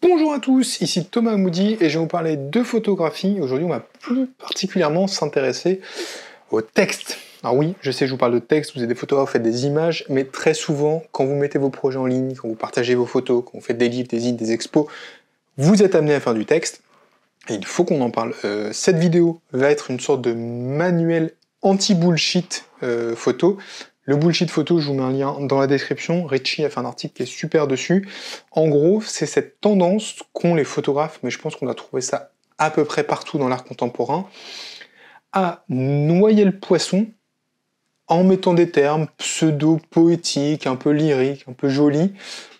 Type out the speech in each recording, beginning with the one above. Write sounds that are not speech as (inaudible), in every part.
Bonjour à tous, ici Thomas Moody et je vais vous parler de photographie. Aujourd'hui, on va plus particulièrement s'intéresser au texte. Alors oui, je sais, je vous parle de texte, vous êtes des photographes, vous faites des images, mais très souvent, quand vous mettez vos projets en ligne, quand vous partagez vos photos, quand vous faites des livres, des îles, des expos, vous êtes amené à faire du texte. Et il faut qu'on en parle. Euh, cette vidéo va être une sorte de manuel anti-bullshit euh, photo le bullshit photo, je vous mets un lien dans la description. Richie a fait un article qui est super dessus. En gros, c'est cette tendance qu'ont les photographes, mais je pense qu'on a trouvé ça à peu près partout dans l'art contemporain, à noyer le poisson en mettant des termes pseudo-poétiques, un peu lyriques, un peu jolis,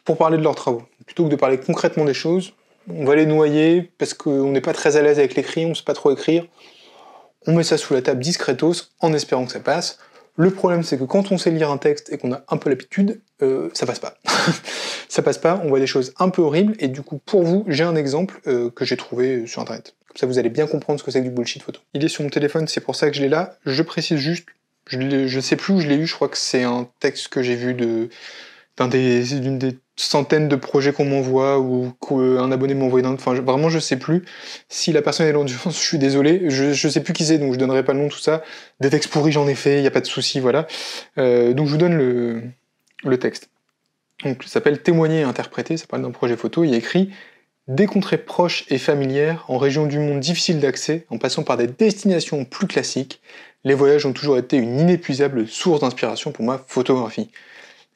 pour parler de leurs travaux. Plutôt que de parler concrètement des choses, on va les noyer parce qu'on n'est pas très à l'aise avec l'écrit, on ne sait pas trop écrire. On met ça sous la table discretos en espérant que ça passe. Le problème, c'est que quand on sait lire un texte et qu'on a un peu l'habitude, euh, ça passe pas. (laughs) ça passe pas, on voit des choses un peu horribles, et du coup, pour vous, j'ai un exemple euh, que j'ai trouvé euh, sur Internet. Comme ça, vous allez bien comprendre ce que c'est que du bullshit photo. Il est sur mon téléphone, c'est pour ça que je l'ai là. Je précise juste, je ne sais plus où je l'ai eu, je crois que c'est un texte que j'ai vu de d'un des, d'une des centaines de projets qu'on m'envoie ou qu'un abonné m'envoie d'un. Enfin, vraiment, je sais plus. Si la personne est l'endurance, (laughs) je suis désolé. Je, ne sais plus qui c'est, donc je donnerai pas le nom, tout ça. Des textes pourris, j'en ai fait, il n'y a pas de souci, voilà. Euh, donc je vous donne le, texte. Donc, s'appelle Témoigner et interpréter, ça parle d'un projet photo. Il est écrit Des contrées proches et familières, en région du monde difficile d'accès, en passant par des destinations plus classiques, les voyages ont toujours été une inépuisable source d'inspiration pour ma photographie.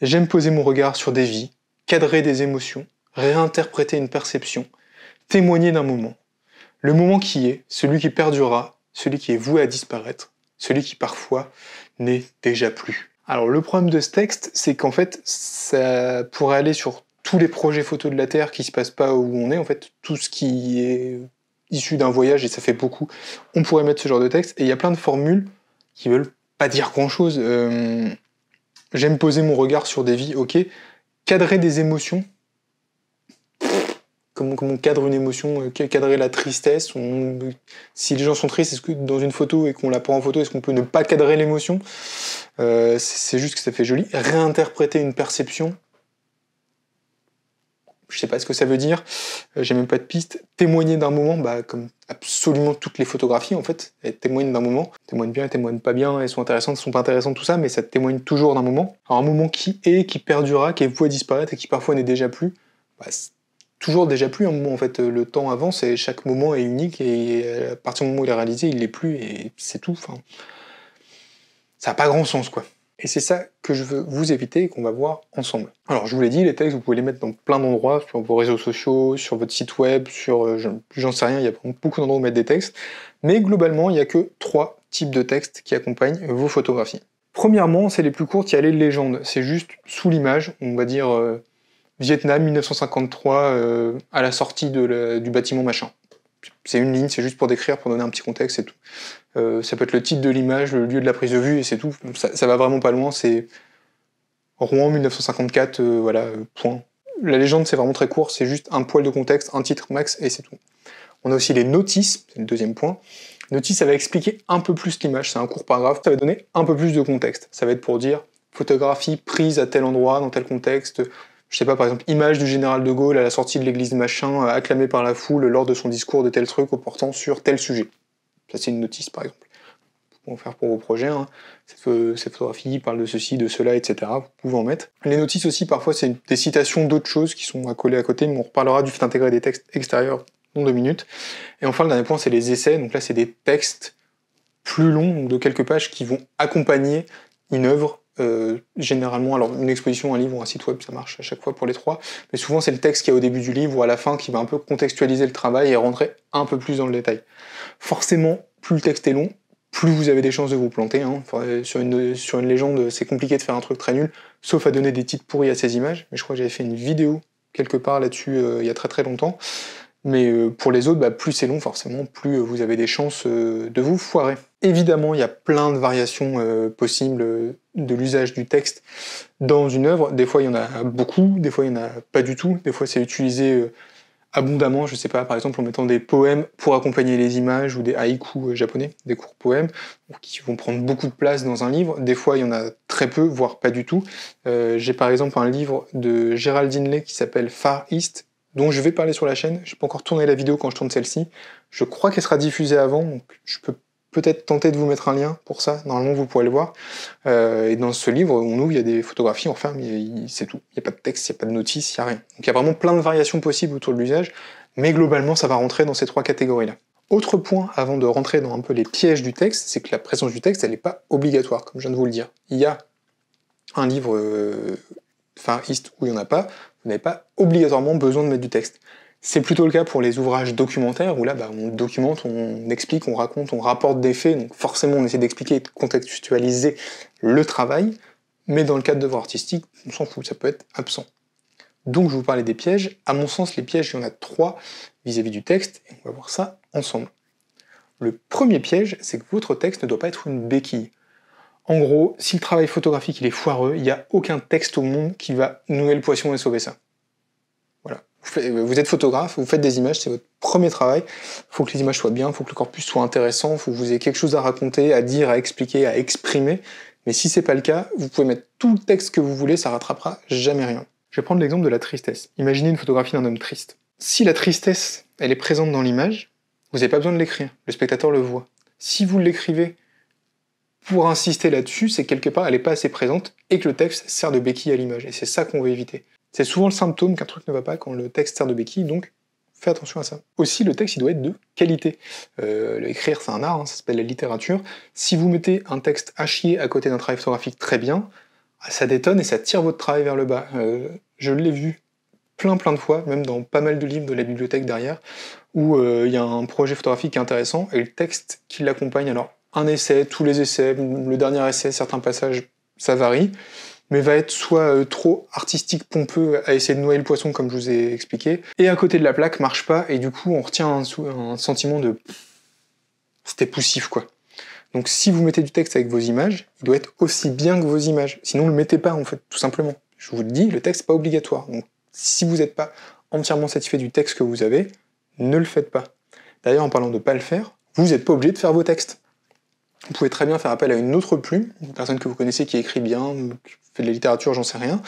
J'aime poser mon regard sur des vies, cadrer des émotions, réinterpréter une perception, témoigner d'un moment. Le moment qui est, celui qui perdurera, celui qui est voué à disparaître, celui qui parfois n'est déjà plus. Alors le problème de ce texte, c'est qu'en fait, ça pourrait aller sur tous les projets photos de la Terre qui se passent pas où on est, en fait, tout ce qui est issu d'un voyage, et ça fait beaucoup, on pourrait mettre ce genre de texte, et il y a plein de formules qui veulent pas dire grand-chose. Euh, j'aime poser mon regard sur des vies, ok, cadrer des émotions. Comment, comment on cadre une émotion, euh, cadrer la tristesse. si les gens sont tristes, est-ce que dans une photo et qu'on la prend en photo, est-ce qu'on peut ne pas cadrer l'émotion euh, C'est juste que ça fait joli. Réinterpréter une perception je sais pas ce que ça veut dire, euh, j'ai même pas de piste. Témoigner d'un moment, bah, comme absolument toutes les photographies en fait, elles témoignent d'un moment. Elles témoignent bien, elles témoignent pas bien, elles sont intéressantes, elles sont pas intéressantes, tout ça, mais ça témoigne toujours d'un moment. Alors, un moment qui est, qui perdurera, qui est disparaître et qui parfois n'est déjà plus, bah, toujours déjà plus un moment en fait. Le temps avance et chaque moment est unique et euh, à partir du moment où il est réalisé, il l'est plus et c'est tout. Enfin, ça n'a pas grand sens quoi. Et c'est ça que je veux vous éviter et qu'on va voir ensemble. Alors, je vous l'ai dit, les textes, vous pouvez les mettre dans plein d'endroits, sur vos réseaux sociaux, sur votre site web, sur. Euh, j'en sais rien, il y a beaucoup d'endroits où mettre des textes. Mais globalement, il n'y a que trois types de textes qui accompagnent vos photographies. Premièrement, c'est les plus courtes, il y a les légendes. C'est juste sous l'image, on va dire euh, Vietnam 1953 euh, à la sortie du bâtiment machin c'est une ligne, c'est juste pour décrire, pour donner un petit contexte, et tout. Euh, ça peut être le titre de l'image, le lieu de la prise de vue, et c'est tout. Ça, va vraiment pas loin, c'est Rouen 1954, euh, voilà, point. La légende, c'est vraiment très court, c'est juste un poil de contexte, un titre max, et c'est tout. On a aussi les notices, c'est le deuxième point. Notice, ça va expliquer un peu plus l'image, c'est un court paragraphe, ça va donner un peu plus de contexte. Ça va être pour dire photographie prise à tel endroit, dans tel contexte, je sais pas, par exemple, image du général de Gaulle à la sortie de l'église machin, euh, acclamé par la foule lors de son discours de tel truc au portant sur tel sujet. Ça, c'est une notice, par exemple. Vous pouvez en faire pour vos projets. Hein. Cette, photographie parle de ceci, de cela, etc. Vous pouvez en mettre. Les notices aussi, parfois, c'est des citations d'autres choses qui sont collées à côté, mais on reparlera du fait d'intégrer des textes extérieurs dans deux minutes. Et enfin, le dernier point, c'est les essais. Donc là, c'est des textes plus longs, donc de quelques pages, qui vont accompagner une œuvre euh, généralement, alors une exposition, un livre ou un site web, ça marche à chaque fois pour les trois, mais souvent c'est le texte qui est au début du livre ou à la fin qui va un peu contextualiser le travail et rentrer un peu plus dans le détail. Forcément, plus le texte est long, plus vous avez des chances de vous planter. Hein. Euh, euh, sur, une, légende, c'est compliqué de faire un truc très nul, sauf à donner des titres pourris à ces images. Mais je crois que j'avais fait une vidéo quelque part là-dessus il y a très très longtemps. Mais euh, pour les autres, bah, plus c'est long, forcément, plus euh, vous avez des chances euh, de vous foirer. Évidemment, il y a plein de variations possibles de l'usage du texte dans une œuvre. Des fois, il y en a beaucoup, des fois, il n'y en a pas du tout. Des fois, c'est utilisé abondamment, je ne sais pas, par exemple, en mettant des poèmes pour accompagner les images ou des haïkus japonais, des courts poèmes, qui vont prendre beaucoup de place dans un livre. Des fois, il y en a très peu, voire pas du tout. J'ai par exemple un livre de Géraldine Dinley qui s'appelle Far East, donc je vais parler sur la chaîne. Je n'ai pas encore tourné la vidéo quand je tourne celle-ci. Je crois qu'elle sera diffusée avant, donc je peux peut-être tenter de vous mettre un lien pour ça. Normalement, vous pourrez le voir. Euh, et dans ce livre, on ouvre, il y a des photographies, enfin, mais c'est tout. Il n'y a pas de texte, il n'y a pas de notice, il n'y a rien. Donc il y a vraiment plein de variations possibles autour de l'usage, mais globalement, ça va rentrer dans ces trois catégories-là. Autre point avant de rentrer dans un peu les pièges du texte, c'est que la présence du texte, elle n'est pas obligatoire, comme je viens de vous le dire. Il y a un livre euh, Enfin, où il n'y en a pas, vous n'avez pas obligatoirement besoin de mettre du texte. C'est plutôt le cas pour les ouvrages documentaires où là, bah, on documente, on explique, on raconte, on rapporte des faits. Donc forcément, on essaie d'expliquer et de contextualiser le travail. Mais dans le cadre d'œuvres artistiques, on s'en fout, ça peut être absent. Donc je vous parlais des pièges. À mon sens, les pièges, il y en a trois vis à -vis du texte, et on va voir ça ensemble. Le premier piège, c'est que votre texte ne doit pas être une béquille. En gros, si le travail photographique il est foireux, il n'y a aucun texte au monde qui va nouer le poisson et sauver ça. Voilà. Vous êtes photographe, vous faites des images, c'est votre premier travail. Il faut que les images soient bien, il faut que le corpus soit intéressant, il faut que vous ayez quelque chose à raconter, à dire, à expliquer, à exprimer. Mais si c'est pas le cas, vous pouvez mettre tout le texte que vous voulez, ça rattrapera jamais rien. Je vais prendre l'exemple de la tristesse. Imaginez une photographie d'un homme triste. Si la tristesse, elle est présente dans l'image, vous n'avez pas besoin de l'écrire, le spectateur le voit. Si vous l'écrivez pour insister là-dessus, c'est quelque part elle n'est pas assez présente et que le texte sert de béquille à l'image. Et c'est ça qu'on veut éviter. C'est souvent le symptôme qu'un truc ne va pas quand le texte sert de béquille, donc fais attention à ça. Aussi, le texte, il doit être de qualité. Euh, L'écrire, écrire, c'est un art, hein, ça s'appelle la littérature. Si vous mettez un texte à chier à côté d'un travail photographique très bien, ah, ça détonne et ça tire votre travail vers le bas. Euh, je l'ai vu plein plein de fois, même dans pas mal de livres de la bibliothèque derrière, où euh, il y a un projet photographique intéressant et le texte qui l'accompagne, alors un essai, tous les essais, le dernier essai, certains passages, ça varie, mais va être soit euh, trop artistique, pompeux, à essayer de noyer le poisson comme je vous ai expliqué, et à côté de la plaque marche pas, et du coup on retient un, sentiment de c'était poussif quoi. Donc si vous mettez du texte avec vos images, il doit être aussi bien que vos images, sinon ne le mettez pas en fait, tout simplement. Je vous le dis, le texte n'est pas obligatoire, donc si vous n'êtes pas entièrement satisfait du texte que vous avez, ne le faites pas. D'ailleurs, en parlant de ne pas le faire, vous n'êtes pas obligé de faire vos textes. Vous pouvez très bien faire appel à une autre plume, une personne que vous connaissez qui écrit bien, qui fait de la littérature, j'en sais rien,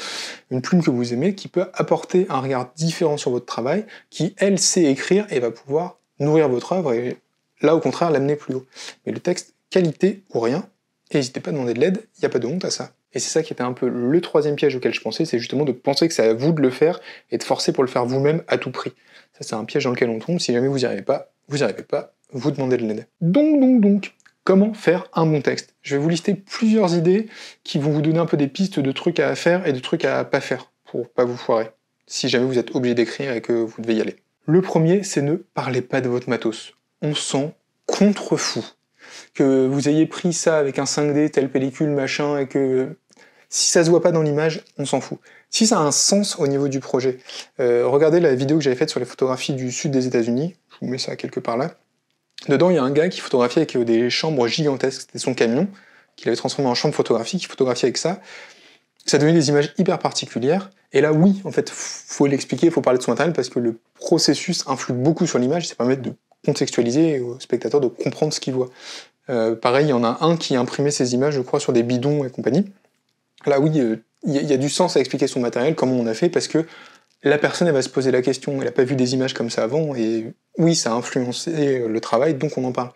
une plume que vous aimez, qui peut apporter un regard différent sur votre travail, qui, elle, sait écrire et va pouvoir nourrir votre œuvre et là, au contraire, l'amener plus haut. Mais le texte, qualité ou rien, n'hésitez pas à demander de l'aide, il n'y a pas de honte à ça. Et c'est ça qui était un peu le troisième piège auquel je pensais, c'est justement de penser que c'est à vous de le faire et de forcer pour le faire vous-même à tout prix. Ça, c'est un piège dans lequel on tombe. Si jamais vous n'y arrivez pas, vous n'y arrivez pas, vous demandez de l'aide. Donc, donc, donc, comment faire un bon texte. Je vais vous lister plusieurs idées qui vont vous donner un peu des pistes de trucs à faire et de trucs à pas faire pour pas vous foirer, si jamais vous êtes obligé d'écrire et que vous devez y aller. Le premier, c'est ne parlez pas de votre matos. On s'en contrefou. Que vous ayez pris ça avec un 5D, telle pellicule, machin, et que si ça se voit pas dans l'image, on s'en fout. Si ça a un sens au niveau du projet, euh, regardez la vidéo que j'avais faite sur les photographies du sud des États-Unis, je vous mets ça quelque part là. Dedans, il y a un gars qui photographiait avec euh, des chambres gigantesques, c'était son camion, qu'il avait transformé en chambre photographique, qui photographiait avec ça. Ça donnait des images hyper particulières. Et là, oui, en fait, faut l'expliquer, il faut parler de son matériel parce que le processus influe beaucoup sur l'image, ça permet de contextualiser au spectateur de comprendre ce qu'il voit. Euh, pareil, il y en a un qui imprimait ses images, je crois, sur des bidons et compagnie. Là, oui, euh, il y, y, a du sens à expliquer son matériel, comment on a fait, parce que la personne elle va se poser la question, elle n'a pas vu des images comme ça avant, et oui, ça a influencé euh, le travail, donc on en parle.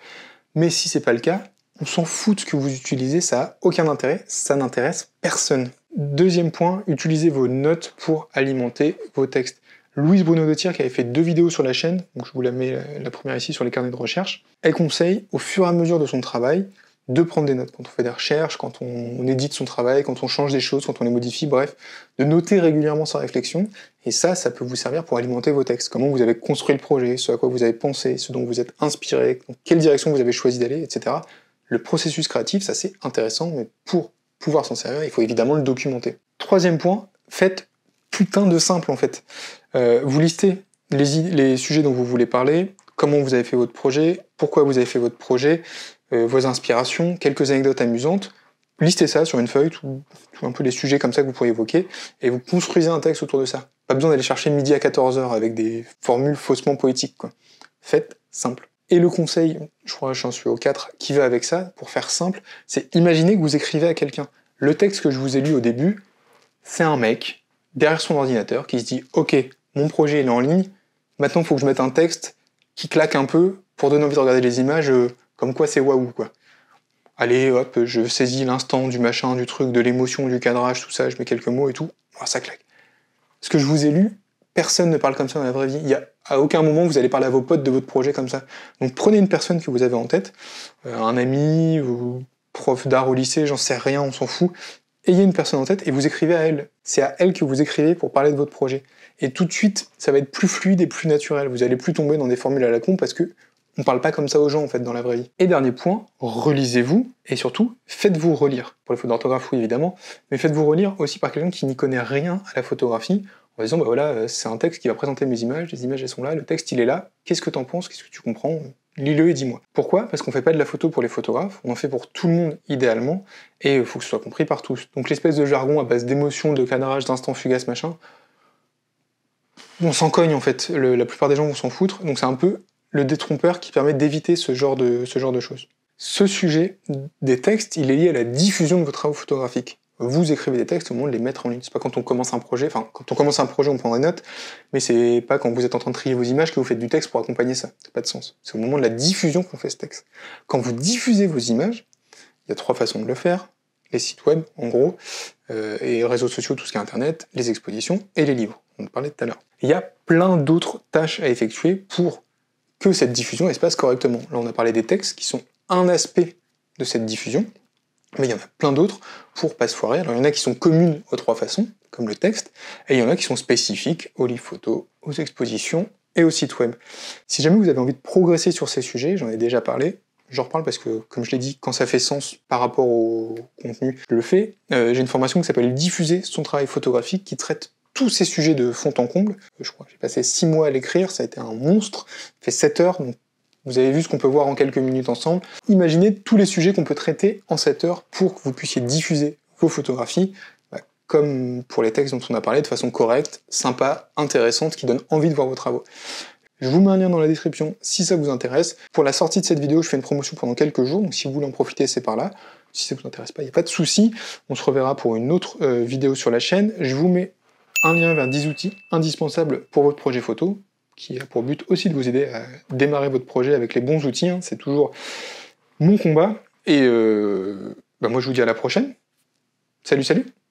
Mais si c'est pas le cas, on s'en fout de ce que vous utilisez, ça n'a aucun intérêt, ça n'intéresse personne. Deuxième point, utilisez vos notes pour alimenter vos textes. Louise Bruno de Thiers, qui avait fait deux vidéos sur la chaîne, donc je vous la mets euh, la première ici sur les carnets de recherche, elle conseille, au fur et à mesure de son travail, de prendre des notes quand on fait des recherches, quand on, édite son travail, quand on change des choses, quand on les modifie, bref, de noter régulièrement sa réflexion. Et ça, ça peut vous servir pour alimenter vos textes. Comment vous avez construit le projet, ce à quoi vous avez pensé, ce dont vous êtes inspiré, quelle direction vous avez choisi d'aller, etc. Le processus créatif, ça c'est intéressant, mais pour pouvoir s'en servir, il faut évidemment le documenter. Troisième point, faites putain de simple en fait. Euh, vous listez les, les sujets dont vous voulez parler, comment vous avez fait votre projet, pourquoi vous avez fait votre projet, euh, vos inspirations, quelques anecdotes amusantes, listez ça sur une feuille, tout, un peu les sujets comme ça que vous pourriez évoquer, et vous construisez un texte autour de ça. Pas besoin d'aller chercher midi à 14h avec des formules faussement poétiques. Faites simple. Et le conseil, je crois que j'en suis au 4, qui va avec ça, pour faire simple, c'est imaginez que vous écrivez à quelqu'un. Le texte que je vous ai lu au début, c'est un mec, derrière son ordinateur, qui se dit « Ok, mon projet il est en ligne, maintenant il faut que je mette un texte qui claque un peu pour donner envie de regarder les images euh, comme quoi c'est waouh quoi. Allez hop, je saisis l'instant du machin, du truc, de l'émotion, du cadrage, tout ça, je mets quelques mots et tout, ça claque. Ce que je vous ai lu, personne ne parle comme ça dans la vraie vie. Il y a, à aucun moment vous allez parler à vos potes de votre projet comme ça. Donc prenez une personne que vous avez en tête, euh, un ami, ou prof d'art au lycée, j'en sais rien, on s'en fout. Ayez une personne en tête et vous écrivez à elle. C'est à elle que vous écrivez pour parler de votre projet. Et tout de suite, ça va être plus fluide et plus naturel. Vous allez plus tomber dans des formules à la con parce que on parle pas comme ça aux gens en fait dans la vraie vie. Et dernier point, relisez-vous et surtout faites-vous relire. Pour les fautes d'orthographe, oui évidemment, mais faites-vous relire aussi par quelqu'un qui n'y connaît rien à la photographie en disant bah voilà, euh, c'est un texte qui va présenter mes images, les images elles sont là, le texte il est là, qu'est-ce que t'en penses, qu'est-ce que tu comprends Lis-le et dis-moi. Pourquoi Parce qu'on fait pas de la photo pour les photographes, on en fait pour tout le monde idéalement, et il faut que ce soit compris par tous. Donc l'espèce de jargon à base d'émotions, de cadrage, d'instants fugaces, machin, on s'en cogne en fait, la plupart des gens vont s'en foutre, donc c'est un peu le détrompeur qui permet d'éviter ce, genre de, ce genre de choses. Ce sujet des textes, il est lié à la diffusion de vos travaux photographiques. Vous écrivez des textes au moment de les mettre en ligne. C'est pas quand on commence un projet, enfin quand on commence un projet on prend des notes, mais c'est pas quand vous êtes en train de trier vos images que vous faites du texte pour accompagner ça. Ça pas de sens. C'est au moment de la diffusion qu'on fait ce texte. Quand vous diffusez vos images, il y a trois façons de le faire les sites web en gros, euh, et réseaux sociaux, tout ce qui est internet, les expositions et les livres. On en parlait tout à l'heure. Il y a plein d'autres tâches à effectuer pour que cette diffusion espace correctement. Là, on a parlé des textes qui sont un aspect de cette diffusion, mais il y en a plein d'autres pour pas se foirer. il y en a qui sont communes aux trois façons, comme le texte, et il y en a qui sont spécifiques aux livres photos, aux expositions et au site web. Si jamais vous avez envie de progresser sur ces sujets, j'en ai déjà parlé, j'en reparle parce que, comme je l'ai dit, quand ça fait sens par rapport au contenu, je le fais. Euh, j'ai une formation qui s'appelle Diffuser son travail photographique qui traite tous ces sujets de fond en comble. Je crois j'ai passé six mois à l'écrire, ça a été un monstre. Ça fait 7 heures, donc vous avez vu ce qu'on peut voir en quelques minutes ensemble. Imaginez tous les sujets qu'on peut traiter en 7 heures pour que vous puissiez diffuser vos photographies, bah, comme pour les textes dont on a parlé, de façon correcte, sympa, intéressante, qui donne envie de voir vos travaux. Je vous mets un lien dans la description si ça vous intéresse. Pour la sortie de cette vidéo, je fais une promotion pendant quelques jours, donc si vous voulez en profiter, c'est par là. Si ça ne vous intéresse pas, il n'y a pas de souci. On se reverra pour une autre euh, vidéo sur la chaîne. Je vous mets un lien vers 10 outils indispensables pour votre projet photo, qui a pour but aussi de vous aider à démarrer votre projet avec les bons outils. Hein. C'est toujours mon combat. Et euh, bah, moi, je vous dis à la prochaine. Salut, salut